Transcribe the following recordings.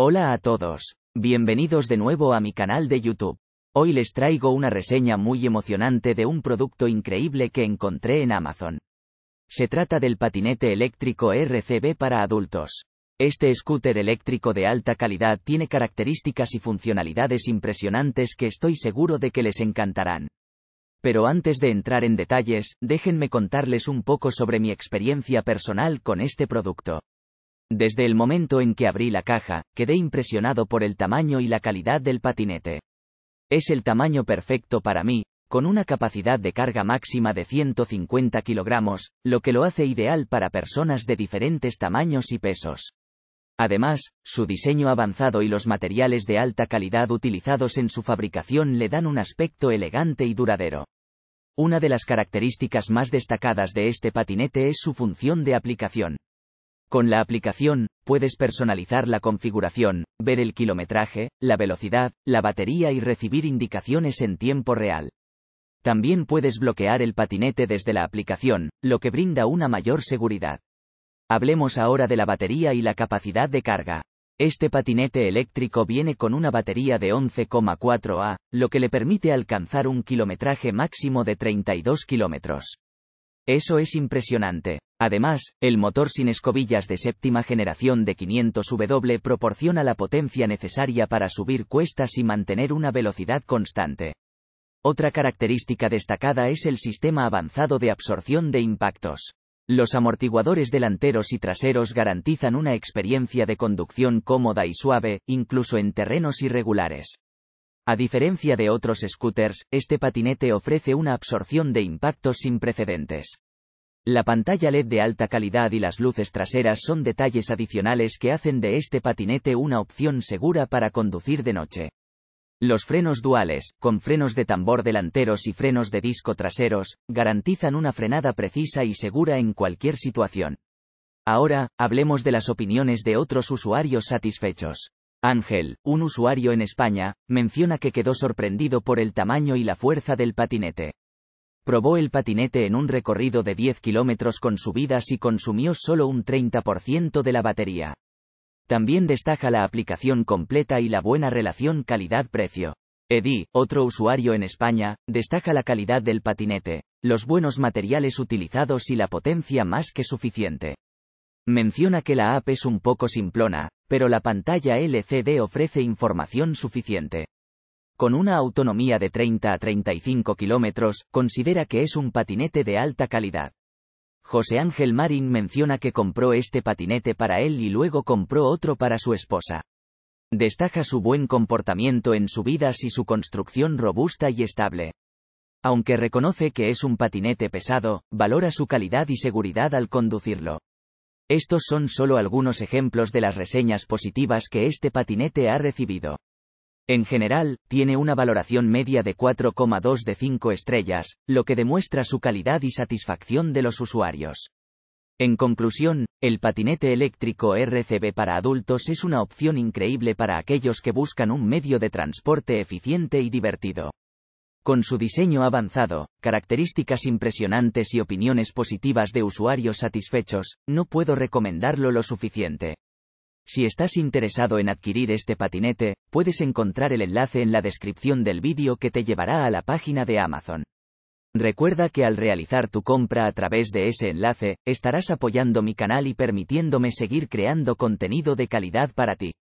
Hola a todos, bienvenidos de nuevo a mi canal de YouTube. Hoy les traigo una reseña muy emocionante de un producto increíble que encontré en Amazon. Se trata del patinete eléctrico RCB para adultos. Este scooter eléctrico de alta calidad tiene características y funcionalidades impresionantes que estoy seguro de que les encantarán. Pero antes de entrar en detalles, déjenme contarles un poco sobre mi experiencia personal con este producto. Desde el momento en que abrí la caja, quedé impresionado por el tamaño y la calidad del patinete. Es el tamaño perfecto para mí, con una capacidad de carga máxima de 150 kilogramos, lo que lo hace ideal para personas de diferentes tamaños y pesos. Además, su diseño avanzado y los materiales de alta calidad utilizados en su fabricación le dan un aspecto elegante y duradero. Una de las características más destacadas de este patinete es su función de aplicación. Con la aplicación, puedes personalizar la configuración, ver el kilometraje, la velocidad, la batería y recibir indicaciones en tiempo real. También puedes bloquear el patinete desde la aplicación, lo que brinda una mayor seguridad. Hablemos ahora de la batería y la capacidad de carga. Este patinete eléctrico viene con una batería de 11,4 A, lo que le permite alcanzar un kilometraje máximo de 32 kilómetros. Eso es impresionante. Además, el motor sin escobillas de séptima generación de 500W proporciona la potencia necesaria para subir cuestas y mantener una velocidad constante. Otra característica destacada es el sistema avanzado de absorción de impactos. Los amortiguadores delanteros y traseros garantizan una experiencia de conducción cómoda y suave, incluso en terrenos irregulares. A diferencia de otros scooters, este patinete ofrece una absorción de impactos sin precedentes. La pantalla LED de alta calidad y las luces traseras son detalles adicionales que hacen de este patinete una opción segura para conducir de noche. Los frenos duales, con frenos de tambor delanteros y frenos de disco traseros, garantizan una frenada precisa y segura en cualquier situación. Ahora, hablemos de las opiniones de otros usuarios satisfechos. Ángel, un usuario en España, menciona que quedó sorprendido por el tamaño y la fuerza del patinete. Probó el patinete en un recorrido de 10 kilómetros con subidas y consumió solo un 30% de la batería. También destaca la aplicación completa y la buena relación calidad-precio. Edi, otro usuario en España, destaca la calidad del patinete, los buenos materiales utilizados y la potencia más que suficiente. Menciona que la app es un poco simplona, pero la pantalla LCD ofrece información suficiente. Con una autonomía de 30 a 35 kilómetros, considera que es un patinete de alta calidad. José Ángel Marín menciona que compró este patinete para él y luego compró otro para su esposa. Destaca su buen comportamiento en subidas y su construcción robusta y estable. Aunque reconoce que es un patinete pesado, valora su calidad y seguridad al conducirlo. Estos son solo algunos ejemplos de las reseñas positivas que este patinete ha recibido. En general, tiene una valoración media de 4,2 de 5 estrellas, lo que demuestra su calidad y satisfacción de los usuarios. En conclusión, el patinete eléctrico RCB para adultos es una opción increíble para aquellos que buscan un medio de transporte eficiente y divertido. Con su diseño avanzado, características impresionantes y opiniones positivas de usuarios satisfechos, no puedo recomendarlo lo suficiente. Si estás interesado en adquirir este patinete, puedes encontrar el enlace en la descripción del vídeo que te llevará a la página de Amazon. Recuerda que al realizar tu compra a través de ese enlace, estarás apoyando mi canal y permitiéndome seguir creando contenido de calidad para ti.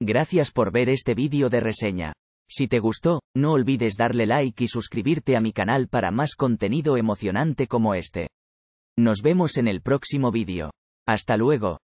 Gracias por ver este vídeo de reseña. Si te gustó, no olvides darle like y suscribirte a mi canal para más contenido emocionante como este. Nos vemos en el próximo vídeo. Hasta luego.